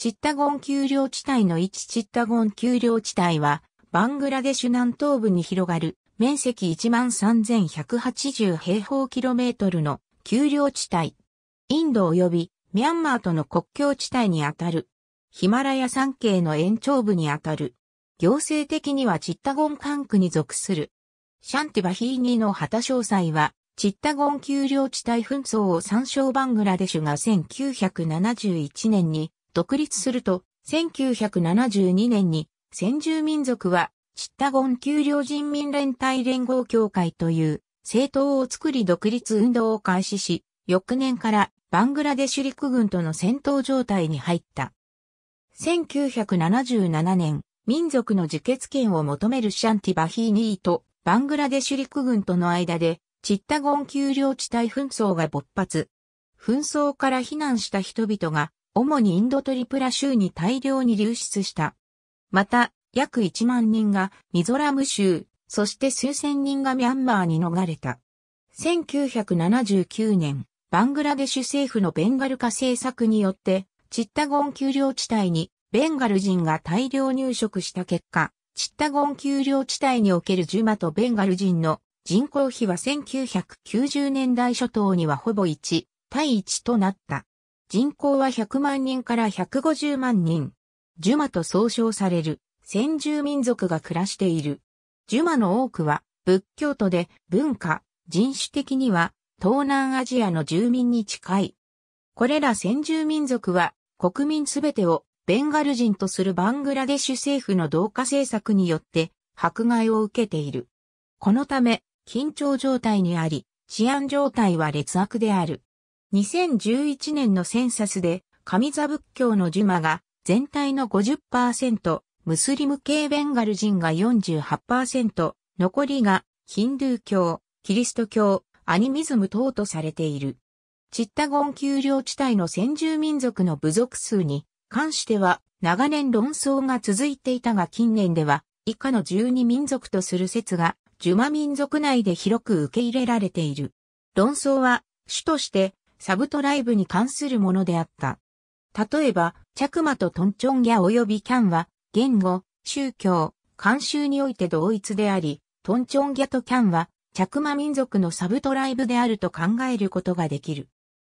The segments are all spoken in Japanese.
チッタゴン丘陵地帯の一チッタゴン丘陵地帯は、バングラデシュ南東部に広がる、面積13,180平方キロメートルの丘陵地帯。インド及びミャンマーとの国境地帯にあたる。ヒマラヤ山系の延長部にあたる。行政的にはチッタゴン管区に属する。シャンティバヒーニの旗詳細は、チッタゴン丘陵地帯紛争を参照バングラデシュが1971年に独立すると、1972年に先住民族はチッタゴン丘陵人民連帯連合協会という政党を作り独立運動を開始し、翌年からバングラデシュ陸軍との戦闘状態に入った。1977年、民族の自決権を求めるシャンティバヒーニーとバングラデシュ陸軍との間で、チッタゴン丘陵地帯紛争が勃発。紛争から避難した人々が主にインドトリプラ州に大量に流出した。また、約1万人がミゾラム州、そして数千人がミャンマーに逃れた。1979年、バングラデシュ政府のベンガル化政策によって、チッタゴン丘陵地帯にベンガル人が大量入植した結果、チッタゴン丘陵地帯におけるジュマとベンガル人の人口比は1990年代初頭にはほぼ1対1となった。人口は100万人から150万人。ジュマと総称される先住民族が暮らしている。ジュマの多くは仏教徒で文化、人種的には東南アジアの住民に近い。これら先住民族は国民すべてをベンガル人とするバングラデシュ政府の同化政策によって迫害を受けている。このため緊張状態にあり治安状態は劣悪である。2011年のセンサスで、神座仏教のジュマが全体の50%、ムスリム系ベンガル人が48%、残りがヒンドゥー教、キリスト教、アニミズム等とされている。チッタゴン丘陵地帯の先住民族の部族数に関しては長年論争が続いていたが近年では以下の12民族とする説がジュマ民族内で広く受け入れられている。論争は主としてサブトライブに関するものであった。例えば、チャクマとトンチョンギャ及びキャンは、言語、宗教、慣習において同一であり、トンチョンギャとキャンは、チャクマ民族のサブトライブであると考えることができる。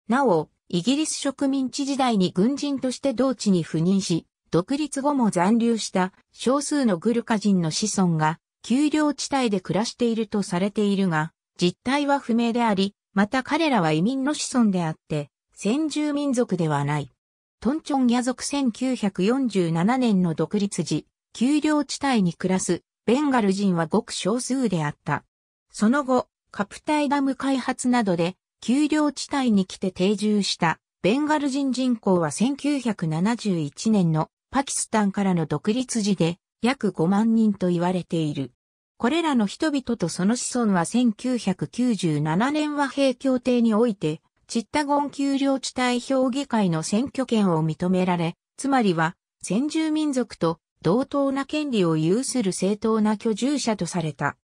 なお、イギリス植民地時代に軍人として同地に赴任し、独立後も残留した少数のグルカ人の子孫が、丘陵地帯で暮らしているとされているが、実態は不明であり、また彼らは移民の子孫であって、先住民族ではない。トンチョンギャ族1947年の独立時、丘陵地帯に暮らすベンガル人はごく少数であった。その後、カプタイダム開発などで、丘陵地帯に来て定住したベンガル人人口は1971年のパキスタンからの独立時で約5万人と言われている。これらの人々とその子孫は1997年和平協定において、チッタゴン丘陵地帯評議会の選挙権を認められ、つまりは、先住民族と同等な権利を有する正当な居住者とされた。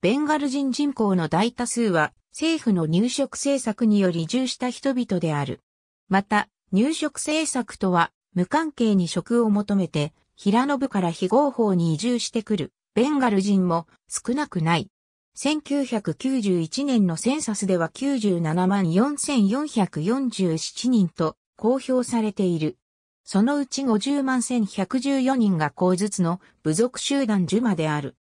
ベンガル人人口の大多数は、政府の入植政策により移住した人々である。また、入植政策とは、無関係に職を求めて、平野部から非合法に移住してくる、ベンガル人も少なくない。1991年のセンサスでは97万4447人と公表されている。そのうち50万1114人が皇術の部族集団ジュマである。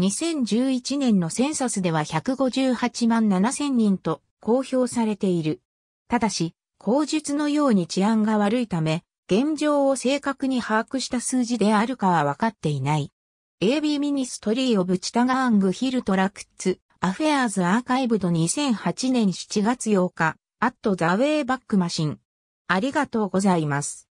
2011年のセンサスでは158万7000人と公表されている。ただし、口述のように治安が悪いため、現状を正確に把握した数字であるかは分かっていない。AB ミニストリー・オブ・チタガ l ング・ヒル・トラクッツ、アフェアーズ・アーカイブド2008年7月8日、アット・ザ・ウェイ・バック・マシン。ありがとうございます。